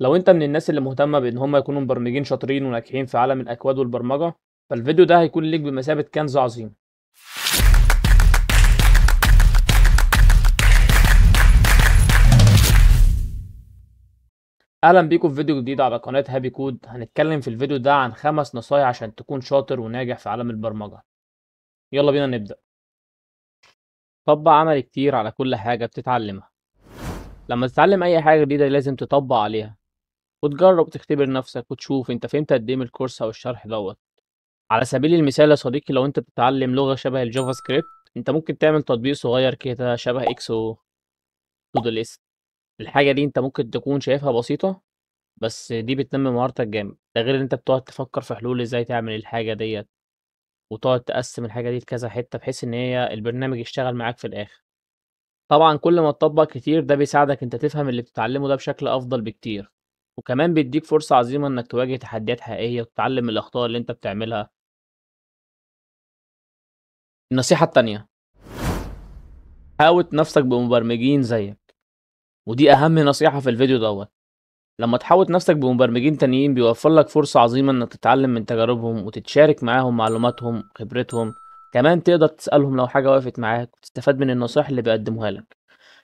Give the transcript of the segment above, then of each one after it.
لو انت من الناس اللي مهتمة بان هم يكونوا مبرمجين شاطرين وناجحين في عالم الاكواد والبرمجة فالفيديو ده هيكون ليك بمثابة كنز عظيم اهلا بيكم في فيديو جديد على قناة هابي كود هنتكلم في الفيديو ده عن خمس نصايح عشان تكون شاطر وناجح في عالم البرمجة يلا بينا نبدأ طبق عمل كتير على كل حاجة بتتعلمها لما تتعلم اي حاجة جديدة لازم تطبق عليها وتجرب تختبر نفسك وتشوف انت فهمت قد ايه الكورس او الشرح دوت على سبيل المثال يا صديقي لو انت بتتعلم لغة شبه الجافا سكريبت انت ممكن تعمل تطبيق صغير كده شبه اكسو تو دو ليست الحاجة دي انت ممكن تكون شايفها بسيطة بس دي بتنمي مهارتك جامد ده غير ان انت بتقعد تفكر في حلول ازاي تعمل الحاجة ديت وتقعد تقسم الحاجة دي لكذا حتة بحيث ان هي البرنامج يشتغل معاك في الاخر طبعا كل ما تطبق كتير ده بيساعدك انت تفهم اللي بتتعلمه ده بشكل افضل بكتير وكمان بيدّيك فرصة عظيمة إنّك تواجه تحديات حقيقية وتتعلّم من الأخطاء اللي أنت بتعملها. النصيحة التانية حاوط نَفْسك بمبرمجين زيّك، ودي أهم نصيحة في الفيديو دوت لمّا تحاوط نَفْسك بمبرمجين تانيين بيوفّر لك فرصة عظيمة إنّك تتعلّم من تجاربهم وتتشارك معاهم معلوماتهم، خبرتهم، كمان تقدر تسألهم لو حاجة وقفت معاك وتستفاد من النصايح اللي بيقدّموها لك.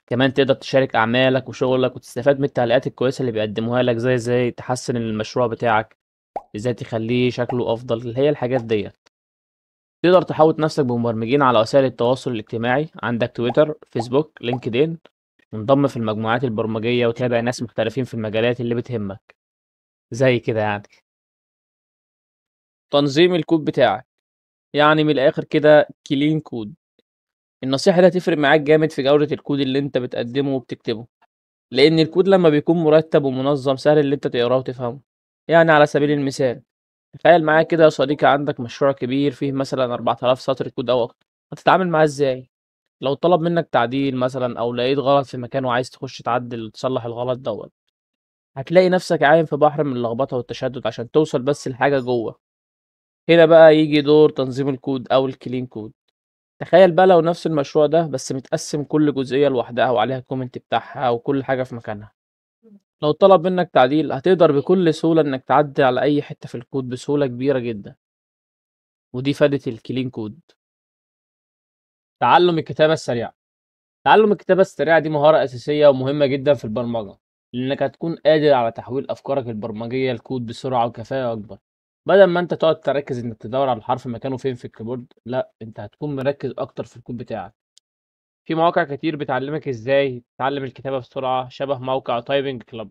كمان تقدر تشارك أعمالك وشغلك وتستفاد من التعليقات الكويسة اللي بيقدموها لك زي ازاي تحسن المشروع بتاعك ازاي تخليه شكله أفضل اللي هي الحاجات ديت تقدر تحوط نفسك بمبرمجين على وسائل التواصل الاجتماعي عندك تويتر فيسبوك لينكدين انضم في المجموعات البرمجية وتابع ناس مختلفين في المجالات اللي بتهمك زي كده يعني تنظيم الكود بتاعك يعني من الآخر كده كلين كود النصيحة دي هتفرق معاك جامد في جودة الكود اللي انت بتقدمه وبتكتبه لأن الكود لما بيكون مرتب ومنظم سهل اللي انت تقراه وتفهمه يعني على سبيل المثال تخيل معايا كده يا صديقي عندك مشروع كبير فيه مثلا 4000 سطر كود أو أكتر هتتعامل معاه ازاي؟ لو طلب منك تعديل مثلا أو لقيت غلط في مكان وعايز تخش تعدل تصلح الغلط دوت هتلاقي نفسك عايم في بحر من اللخبطة والتشدد عشان توصل بس لحاجة جوه هنا بقى يجي دور تنظيم الكود أو الكلين كود تخيل بقى لو نفس المشروع ده بس متقسم كل جزئية لوحدها وعليها الكومنت بتاعها وكل حاجة في مكانها لو طلب منك تعديل هتقدر بكل سهولة انك تعدي على اي حتة في الكود بسهولة كبيرة جدا ودي فادت الكلين كود تعلم الكتابة السريعة تعلم الكتابة السريعة دي مهارة أساسية ومهمة جدا في البرمجة لأنك هتكون قادر على تحويل أفكارك البرمجية لكود بسرعة وكفاءة أكبر بدل ما انت تقعد تركز انك تدور على الحرف مكانه فين في الكيبورد لا انت هتكون مركز اكتر في الكود بتاعك في مواقع كتير بتعلمك ازاي تتعلم الكتابة بسرعة شبه موقع تايبنج كلاب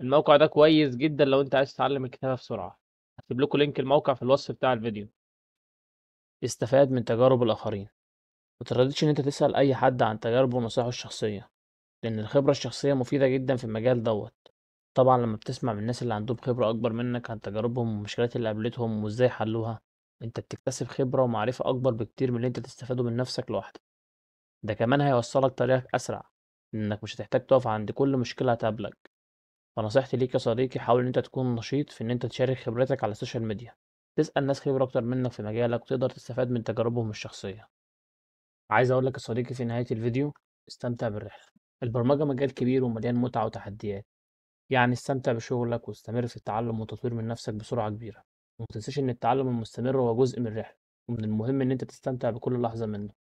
الموقع ده كويس جدا لو انت عايز تتعلم الكتابة بسرعة هكتب لكم لينك الموقع في الوصف بتاع الفيديو استفاد من تجارب الآخرين مترددش ان انت تسأل اي حد عن تجاربه ونصائحه الشخصية لان الخبرة الشخصية مفيدة جدا في المجال دوت طبعًا لمّا بتسمع من الناس اللي عندهم خبرة أكبر منك عن تجاربهم والمشكلات اللي قابلتهم وإزاي حلوها، أنت بتكتسب خبرة ومعرفة أكبر بكتير من اللي أنت تستفاده من نفسك لوحدك. ده كمان هيوصّلك طريقك أسرع، لإنك مش هتحتاج تقف عند كل مشكلة هتقابلك. فنصيحتي ليك يا صديقي حاول إن أنت تكون نشيط في إن أنت تشارك خبرتك على السوشيال ميديا، تسأل ناس خبرة أكتر منك في مجالك وتقدر تستفاد من تجاربهم الشخصية. عايز أقول لك يا صديقي في نهاية الفيديو استمتع بالرحلة، البرمجة مجال كبير ومليان متعة وتحديات. يعني استمتع بشغلك واستمر في التعلم وتطوير من نفسك بسرعة كبيرة وما تنساش إن التعلم المستمر هو جزء من الرحلة ومن المهم إن أنت تستمتع بكل لحظة منه